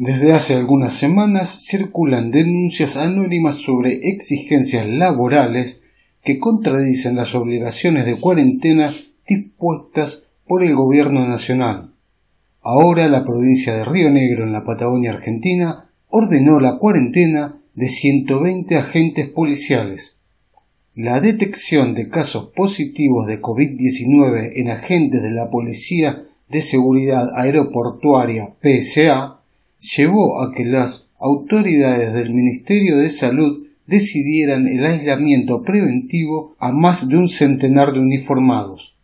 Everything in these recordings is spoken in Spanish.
Desde hace algunas semanas circulan denuncias anónimas sobre exigencias laborales que contradicen las obligaciones de cuarentena dispuestas por el gobierno nacional. Ahora la provincia de Río Negro en la Patagonia Argentina ordenó la cuarentena de 120 agentes policiales. La detección de casos positivos de COVID-19 en agentes de la Policía de Seguridad Aeroportuaria PSA llevó a que las autoridades del Ministerio de Salud decidieran el aislamiento preventivo a más de un centenar de uniformados.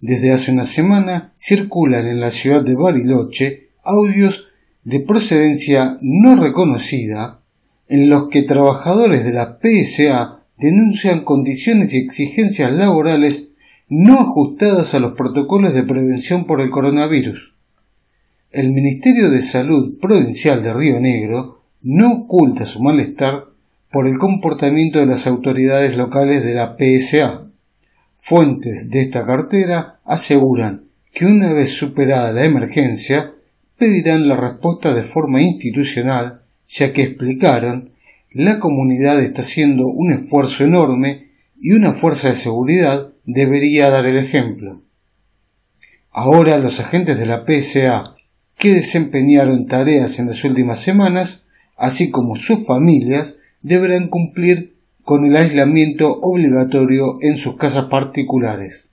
Desde hace una semana circulan en la ciudad de Bariloche audios de procedencia no reconocida en los que trabajadores de la PSA denuncian condiciones y exigencias laborales no ajustadas a los protocolos de prevención por el coronavirus el Ministerio de Salud Provincial de Río Negro no oculta su malestar por el comportamiento de las autoridades locales de la PSA. Fuentes de esta cartera aseguran que una vez superada la emergencia, pedirán la respuesta de forma institucional, ya que explicaron, la comunidad está haciendo un esfuerzo enorme y una fuerza de seguridad debería dar el ejemplo. Ahora los agentes de la PSA que desempeñaron tareas en las últimas semanas, así como sus familias, deberán cumplir con el aislamiento obligatorio en sus casas particulares.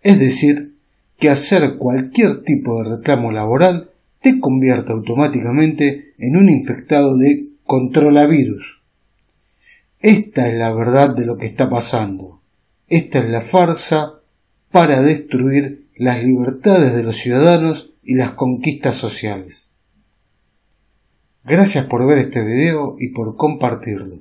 Es decir, que hacer cualquier tipo de reclamo laboral te convierte automáticamente en un infectado de controlavirus. Esta es la verdad de lo que está pasando. Esta es la farsa para destruir las libertades de los ciudadanos y las conquistas sociales. Gracias por ver este video y por compartirlo.